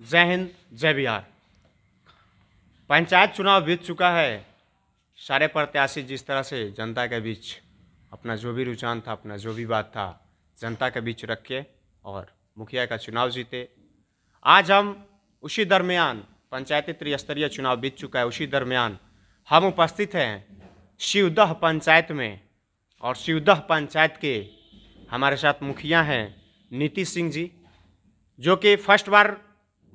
जय हिंद जय बिहार पंचायत चुनाव बीत चुका है सारे प्रत्याशी जिस तरह से जनता के बीच अपना जो भी रुझान था अपना जो भी बात था जनता के बीच रखे और मुखिया का चुनाव जीते आज हम उसी दरमियान पंचायती त्रिस्तरीय चुनाव बीत चुका है उसी दरमियान हम उपस्थित हैं शिवदह पंचायत में और शिवदह पंचायत के हमारे साथ मुखिया हैं नीतीश सिंह जी जो कि फर्स्ट बार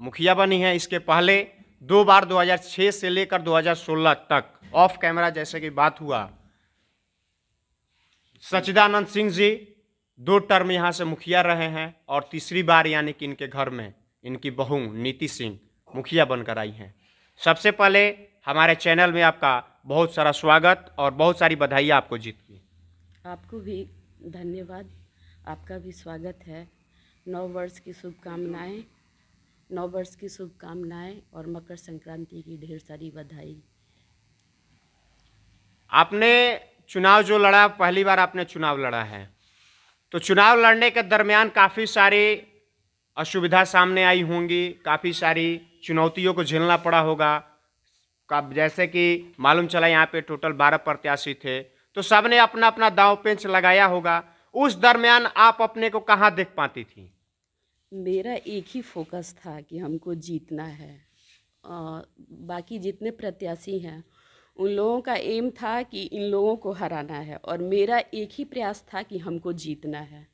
मुखिया बनी हैं इसके पहले दो बार 2006 से लेकर 2016 तक ऑफ कैमरा जैसे कि बात हुआ सचिदानंद सिंह जी दो टर्म यहाँ से मुखिया रहे हैं और तीसरी बार यानी कि इनके घर में इनकी बहू नीति सिंह मुखिया बनकर आई हैं सबसे पहले हमारे चैनल में आपका बहुत सारा स्वागत और बहुत सारी बधाई आपको जीत की आपको भी धन्यवाद आपका भी स्वागत है नौ वर्ष की शुभकामनाएं वर्ष की शुभकामनाएं और मकर संक्रांति की ढेर सारी बधाई आपने चुनाव जो लड़ा पहली बार आपने चुनाव लड़ा है तो चुनाव लड़ने के दरमियान काफ़ी सारी असुविधा सामने आई होंगी काफ़ी सारी चुनौतियों को झेलना पड़ा होगा जैसे कि मालूम चला यहाँ पे टोटल बारह प्रत्याशी थे तो सबने अपना अपना दाव पेंच लगाया होगा उस दरमियान आप अपने को कहाँ देख पाती थी मेरा एक ही फोकस था कि हमको जीतना है आ, बाकी जितने प्रत्याशी हैं उन लोगों का एम था कि इन लोगों को हराना है और मेरा एक ही प्रयास था कि हमको जीतना है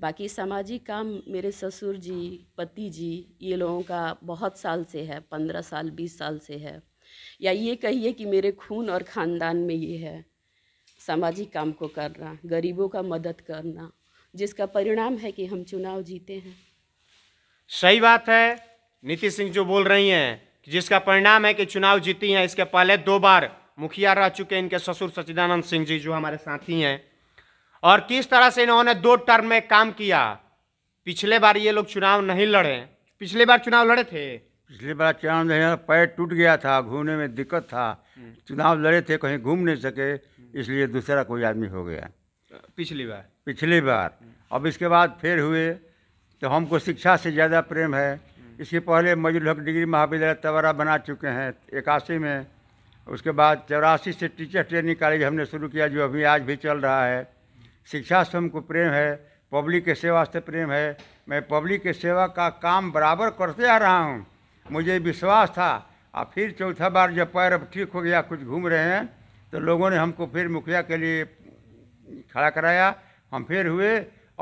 बाकी सामाजिक काम मेरे ससुर जी पति जी ये लोगों का बहुत साल से है पंद्रह साल बीस साल से है या ये कहिए कि मेरे खून और ख़ानदान में ये है सामाजिक काम को करना गरीबों का मदद करना जिसका परिणाम है कि हम चुनाव जीते हैं सही बात है नीति सिंह जो बोल रही हैं जिसका परिणाम है कि चुनाव जीती हैं इसके पहले दो बार मुखिया रह चुके हैं इनके ससुर सचिदानंद सिंह जी जो हमारे साथी हैं और किस तरह से इन्होंने दो टर्म में काम किया पिछले बार ये लोग चुनाव नहीं लड़े पिछले बार चुनाव लड़े थे पिछली बार चुनाव नहीं पैर टूट गया था घूमने में दिक्कत था चुनाव लड़े थे कहीं घूम नहीं सके इसलिए दूसरा कोई आदमी हो गया पिछली बार पिछली बार अब इसके बाद फिर हुए तो हमको शिक्षा से ज़्यादा प्रेम है हम्म। इसके पहले मजूल हक डिग्री महाविद्यालय तवरा बना चुके हैं इक्यासी में उसके बाद चौरासी से टीचर ट्रेनिंग कॉलेज हमने शुरू किया जो अभी आज भी चल रहा है शिक्षा से हमको प्रेम है पब्लिक के सेवा से प्रेम है मैं पब्लिक के सेवा का काम बराबर करते आ रहा हूँ मुझे विश्वास था और फिर चौथा बार जब पैर अब ठीक हो गया कुछ घूम रहे हैं तो लोगों ने हमको फिर मुखिया के लिए खड़ा कराया हम फिर हुए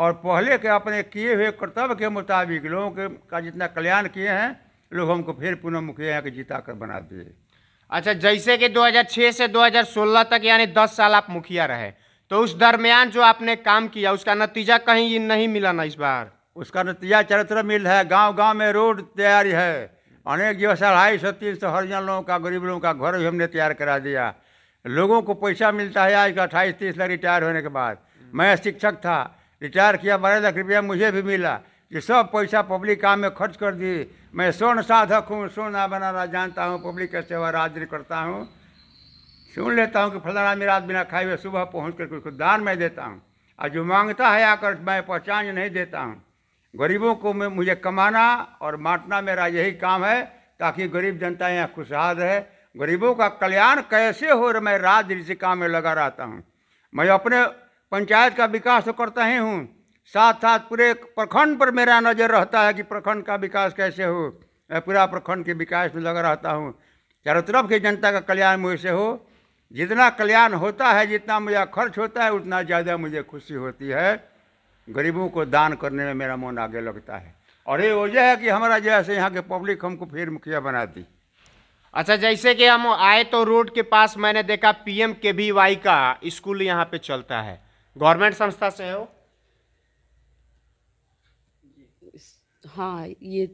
और पहले के अपने किए हुए कर्तव्य के मुताबिक लोगों के का जितना कल्याण किए हैं लोग हमको फिर पुनः मुखिया के जीता कर बना दिए अच्छा जैसे कि 2006 से 2016 तक यानी 10 साल आप मुखिया रहे तो उस दरमियान जो आपने काम किया उसका नतीजा कहीं नहीं मिला ना इस बार उसका नतीजा चरित्र मिल है गांव गांव में रोड तैयारी है अनेक जो अढ़ाई सौ तीन सौ हरिजन लोगों का गरीब लोगों का घर भी हमने तैयार करा दिया लोगों को पैसा मिलता है आज का अट्ठाईस तीस लाख रिटायर होने के बाद मैं शिक्षक था रिटायर किया बारह लाख रुपया मुझे भी मिला ये सब पैसा पब्लिक काम में खर्च कर दिए मैं स्वर्ण साधक हूँ सोना बनाना जानता हूँ पब्लिक का सेवा राज्य करता हूँ सुन लेता हूँ कि फलाना मेरा आदमी ना खाए हुए सुबह पहुँच कर उसको दान मैं देता हूँ और जो मांगता है आकर मैं पहचान नहीं देता हूँ गरीबों को मैं मुझे कमाना और बांटना मेरा यही काम है ताकि गरीब जनता यहाँ खुशहाल रहे गरीबों का कल्याण कैसे हो रहा मैं रात दिन से काम में लगा रहता हूँ मैं अपने पंचायत का विकास तो करता ही हूँ साथ साथ पूरे प्रखंड पर मेरा नज़र रहता है कि प्रखंड का विकास कैसे हो मैं पूरा प्रखंड के विकास में लगा रहता हूँ चारों तरफ की जनता का कल्याण मुझसे हो जितना कल्याण होता है जितना मुझे खर्च होता है उतना ज़्यादा मुझे खुशी होती है गरीबों को दान करने में मेरा मन आगे लगता है और ये वजह है कि हमारा जैसे यहाँ के पब्लिक हमको फिर मुखिया बना दी अच्छा जैसे कि हम आए तो रोड के पास मैंने देखा पीएम के वी वाई का स्कूल यहाँ पे चलता है गवर्नमेंट संस्था से हो हाँ ये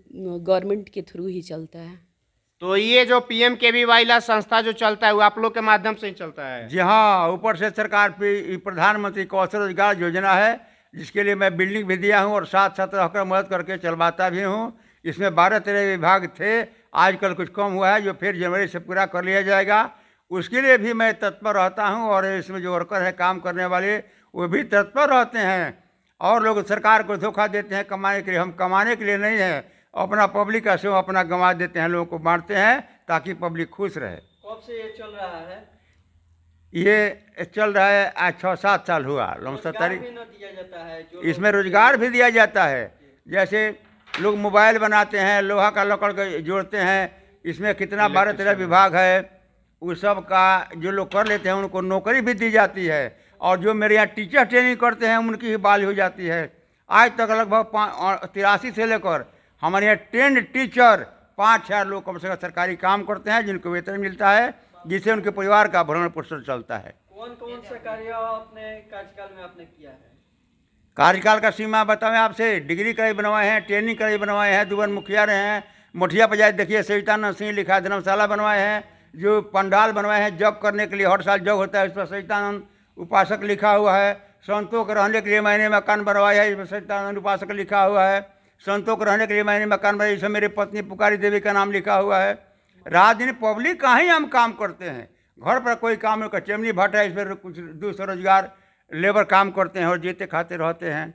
गवर्नमेंट के थ्रू ही चलता है तो ये जो एम के वी वाला संस्था जो चलता है वो आप लोग के माध्यम से ही चलता है जी हाँ ऊपर से सरकार प्रधानमंत्री कौशल रोजगार योजना है जिसके लिए मैं बिल्डिंग भी दिया हूँ और साथ साथ रहकर मदद करके चलवाता भी हूँ इसमें बारह तेरह विभाग थे आजकल कुछ कम हुआ है जो फिर जनवरी से पूरा कर लिया जाएगा उसके लिए भी मैं तत्पर रहता हूँ और इसमें जो वर्कर है काम करने वाले वो भी तत्पर रहते हैं और लोग सरकार को धोखा देते हैं कमाने के लिए हम कमाने के लिए नहीं है अपना पब्लिक का सेवा अपना गंवा देते हैं लोगों को बांटते हैं ताकि पब्लिक खुश रहे कब से ये चल रहा है ये चल रहा है आज छः सात साल हुआ लमसतारी इसमें रोजगार भी दिया जाता है जैसे लोग मोबाइल बनाते हैं लोहा का लकड़ जोड़ते हैं इसमें कितना भारत विभाग है उस सब का जो लोग कर लेते हैं उनको नौकरी भी दी जाती है और जो मेरे यहाँ टीचर ट्रेनिंग करते हैं उनकी ही बाली हो जाती है आज तक लगभग तिरासी से लेकर हमारे यहाँ ट्रेंड टीचर पाँच हज़ार लोग कम से कम सरकारी काम करते हैं जिनको वेतन मिलता है जिससे उनके परिवार का भरण पोषण चलता है कौन कौन सा कार्य आपने कार्यकाल में आपने किया है कार्यकाल का सीमा बताएं आपसे डिग्री कई बनवाए हैं ट्रेनिंग कई बनवाए हैं दुबन मुखिया रहे हैं मुठिया पंचायत देखिए सवितानंद सिंह लिखा धर्मशाला बनवाए हैं जो पंडाल बनवाए हैं जॉब करने के लिए हर साल जॉब होता है उस पर सवितानंद उपासक लिखा हुआ है संतों के रहने के लिए मैंने मकान बनवाया है इसमें सचिदानंद उपासक लिखा हुआ है संतों के रहने के लिए मैंने मकान बनाया इसमें मेरी पत्नी पुकारी देवी का नाम लिखा हुआ है रात दिन पब्लिक का ही हम काम करते हैं घर पर कोई काम नहीं करता चिमनी भट्ट है इसमें कुछ दूसरा रोजगार लेबर काम करते हैं और जीते खाते रहते हैं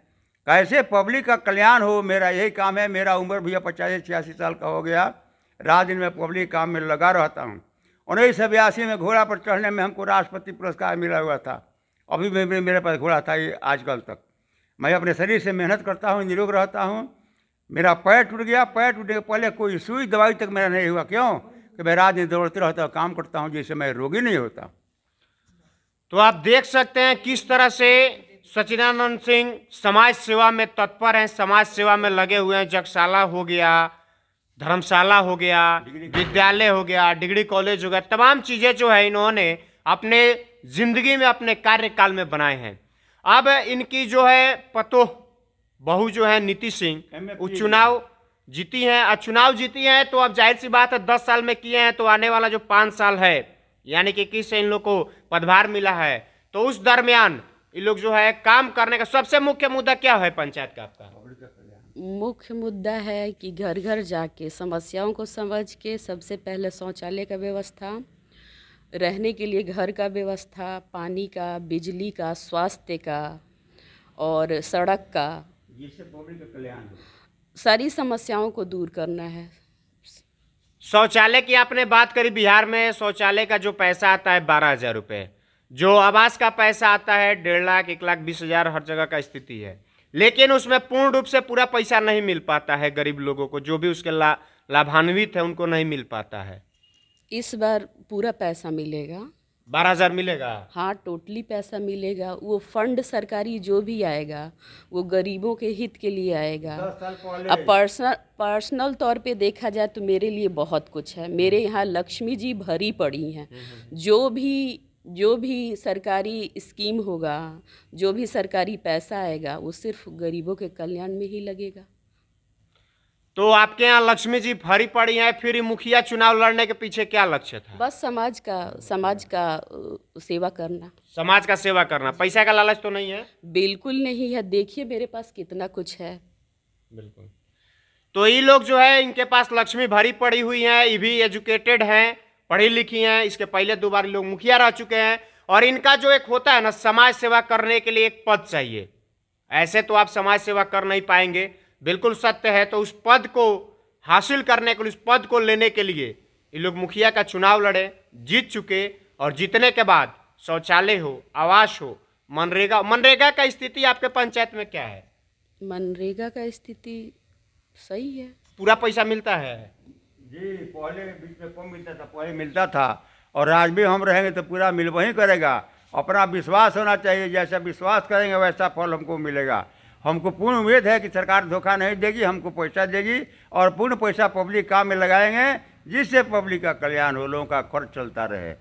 कैसे पब्लिक का कल्याण हो मेरा यही काम है मेरा उम्र भैया पचास छियासी साल का हो गया रात दिन मैं पब्लिक काम में लगा रहता हूँ उन्नीस सौ बयासी में घोड़ा पर चढ़ने में हमको राष्ट्रपति पुरस्कार मिला हुआ था अभी भी मेरे पास घोड़ा था ये आजकल तक मैं अपने शरीर से मेहनत करता हूँ निरोग रहता हूँ मेरा पैर टूट गया पैर टूटने के पहले कोई सुई दवाई तक मेरा नहीं हुआ क्यों कि मैं रात दिन दौड़ते रहता हूँ काम करता हूँ जिससे मैं रोगी नहीं होता तो आप देख सकते हैं किस तरह से सचिदानंद सिंह समाज सेवा में तत्पर हैं समाज सेवा में लगे हुए हैं जगशाला हो गया धर्मशाला हो गया विद्यालय हो गया डिग्री कॉलेज हो गया तमाम चीज़ें जो है इन्होंने अपने जिंदगी में अपने कार्यकाल में बनाए हैं अब इनकी जो है पतो बहु जो है नीति सिंह वो चुनाव जीती हैं और चुनाव जीती हैं तो अब जाहिर सी बात है दस साल में किए हैं तो आने वाला जो पाँच साल है यानी कि किस इन लोग को पदभार मिला है तो उस दरमियान इन लोग जो है काम करने का सबसे मुख्य मुद्दा क्या है पंचायत का आपका मुख्य मुद्दा है कि घर घर जाके समस्याओं को समझ के सबसे पहले शौचालय का व्यवस्था रहने के लिए घर का व्यवस्था पानी का बिजली का स्वास्थ्य का और सड़क का ये सब कल्याण सारी समस्याओं को दूर करना है शौचालय की आपने बात करी बिहार में शौचालय का जो पैसा आता है बारह हज़ार रुपये जो आवास का पैसा आता है डेढ़ लाख एक लाख बीस हज़ार हर जगह का स्थिति है लेकिन उसमें पूर्ण रूप से पूरा पैसा नहीं मिल पाता है गरीब लोगों को जो भी उसके ला लाभान्वित है उनको नहीं मिल पाता है इस बार पूरा पैसा मिलेगा बारह हज़ार मिलेगा हाँ टोटली पैसा मिलेगा वो फंड सरकारी जो भी आएगा वो गरीबों के हित के लिए आएगा अब पर्सनल पर्सनल तौर पे देखा जाए तो मेरे लिए बहुत कुछ है मेरे हम्म। यहाँ लक्ष्मी जी भरी पड़ी हैं हम्म, हम्म। जो भी जो भी सरकारी स्कीम होगा जो भी सरकारी पैसा आएगा वो सिर्फ गरीबों के कल्याण में ही लगेगा तो आपके यहाँ लक्ष्मी जी फरी पड़ी हैं फिर मुखिया चुनाव लड़ने के पीछे क्या लक्ष्य था बस समाज का समाज का सेवा करना समाज का सेवा करना पैसा का लालच तो नहीं है बिल्कुल नहीं है देखिए मेरे पास कितना कुछ है बिल्कुल तो ये लोग जो है इनके पास लक्ष्मी भरी पड़ी हुई है ये भी एजुकेटेड हैं पढ़ी लिखी हैं इसके पहले दो बार लोग मुखिया रह चुके हैं और इनका जो एक होता है ना समाज सेवा करने के लिए एक पद चाहिए ऐसे तो आप समाज सेवा कर नहीं पाएंगे बिल्कुल सत्य है तो उस पद को हासिल करने के लिए उस पद को लेने के लिए ये लोग मुखिया का चुनाव लड़े जीत चुके और जीतने के बाद शौचालय हो आवास हो मनरेगा मनरेगा का स्थिति आपके पंचायत में क्या है मनरेगा का स्थिति सही है पूरा पैसा मिलता है जी पहले बीच में कम मिलता था पहले मिलता था और आज भी हम रहेंगे तो पूरा मिल वही करेगा अपना विश्वास होना चाहिए जैसा विश्वास करेंगे वैसा फल हमको मिलेगा हमको पूर्ण उम्मीद है कि सरकार धोखा नहीं देगी हमको पैसा देगी और पूर्ण पैसा पब्लिक काम में लगाएंगे जिससे पब्लिक का कल्याण हो लोगों का खर्च चलता रहे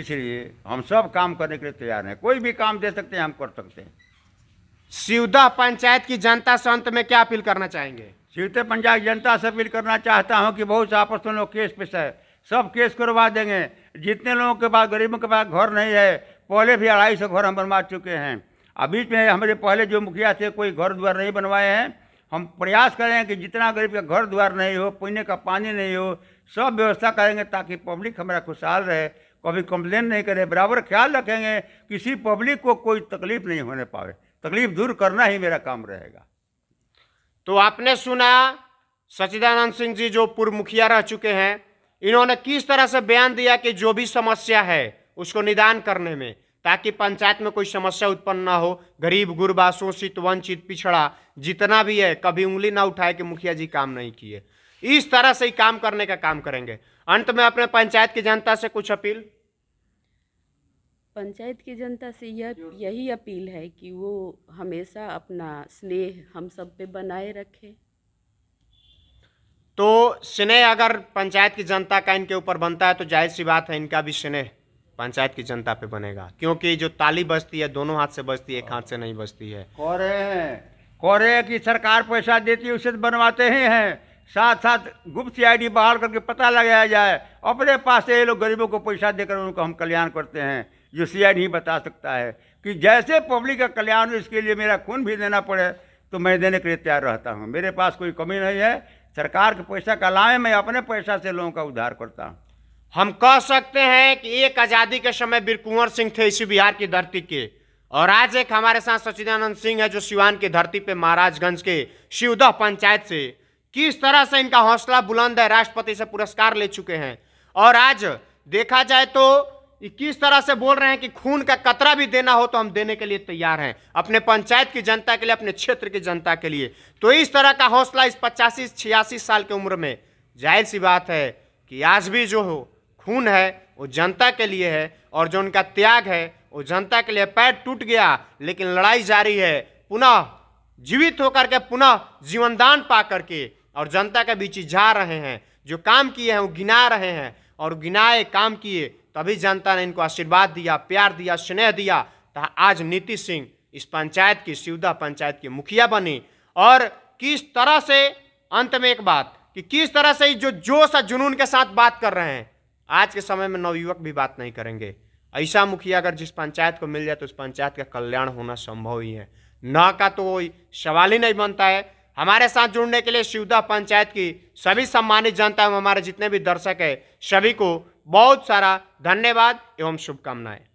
इसलिए हम सब काम करने के लिए तैयार हैं कोई भी काम दे सकते हैं हम कर सकते हैं सिवदा पंचायत की जनता से अंत में क्या अपील करना चाहेंगे सिवदा पंचायत जनता से अपील करना चाहता हूँ कि बहुत से आपस में लोग केस पेश है सब केस करवा देंगे जितने लोगों के पास गरीबों के पास घर नहीं है पहले भी अढ़ाई सौ घर हम बनवा चुके हैं बीच में हमारे पहले जो मुखिया थे कोई घर द्वार नहीं बनवाए हैं हम प्रयास करें कि जितना गरीब का घर द्वार नहीं हो पीने का पानी नहीं हो सब व्यवस्था करेंगे ताकि पब्लिक हमारा खुशहाल रहे कभी कंप्लेन नहीं करे बराबर ख्याल रखेंगे किसी पब्लिक को कोई तकलीफ नहीं होने पावे तकलीफ दूर करना ही मेरा काम रहेगा तो आपने सुना सचिदानंद सिंह जी जो पूर्व मुखिया रह चुके हैं इन्होंने किस तरह से बयान दिया कि जो भी समस्या है उसको निदान करने में ताकि पंचायत में कोई समस्या उत्पन्न ना हो गरीब गुरबा शोषित वंचित पिछड़ा जितना भी है कभी उंगली ना उठाए कि मुखिया जी काम नहीं किए इस तरह से ही काम करने का काम करेंगे अंत में अपने पंचायत की जनता से कुछ अपील पंचायत की जनता से यह यही अपील है कि वो हमेशा अपना स्नेह हम सब पे बनाए रखे तो स्नेह अगर पंचायत की जनता का इनके ऊपर बनता है तो जाहिर सी बात है इनका भी स्नेह पंचायत की जनता पे बनेगा क्योंकि जो ताली बजती है दोनों हाथ से बजती है एक हाथ से नहीं बजती है कोरे कोरे की सरकार पैसा देती है उसे तो बनवाते ही हैं साथ साथ गुप्त आई बहाल करके पता लगाया जाए अपने पास से ये लोग गरीबों को पैसा देकर उनको हम कल्याण करते हैं जो सी आई नहीं बता सकता है कि जैसे पब्लिक का कल्याण हो इसके लिए मेरा खून भी देना पड़े तो मैं देने के लिए तैयार रहता हूँ मेरे पास कोई कमी नहीं है सरकार के पैसा का लाए मैं अपने पैसा से लोगों का उद्धार करता हूँ हम कह सकते हैं कि एक आज़ादी के समय बीर कुंवर सिंह थे इसी बिहार की धरती के और आज एक हमारे साथ सचिदानंद सिंह है जो सिवान की धरती पे महाराजगंज के शिवदह पंचायत से किस तरह से इनका हौसला बुलंद है राष्ट्रपति से पुरस्कार ले चुके हैं और आज देखा जाए तो किस तरह से बोल रहे हैं कि खून का कतरा भी देना हो तो हम देने के लिए तैयार हैं अपने पंचायत की जनता के लिए अपने क्षेत्र की जनता के लिए तो इस तरह का हौसला इस पचासी छियासी साल की उम्र में जाहिर सी बात है कि आज भी जो हो खून है वो जनता के लिए है और जो उनका त्याग है वो जनता के लिए पैर टूट गया लेकिन लड़ाई जारी है पुनः जीवित होकर के पुनः जीवनदान पा करके और जनता के बीच जा रहे हैं जो काम किए हैं वो गिना रहे हैं और गिनाए काम किए तभी जनता ने इनको आशीर्वाद दिया प्यार दिया स्नेह दिया तो आज नीतीश सिंह इस पंचायत की शिवदा पंचायत की मुखिया बनी और किस तरह से अंत में एक बात कि किस तरह से जो जोश और जुनून के साथ बात कर रहे हैं आज के समय में नवयुवक भी बात नहीं करेंगे ऐसा मुखिया अगर जिस पंचायत को मिल जाए तो उस पंचायत का कल्याण होना संभव ही है न का तो कोई सवाल ही नहीं बनता है हमारे साथ जुड़ने के लिए शिवदा पंचायत की सभी सम्मानित जनता एवं हमारे जितने भी दर्शक है सभी को बहुत सारा धन्यवाद एवं शुभकामनाएं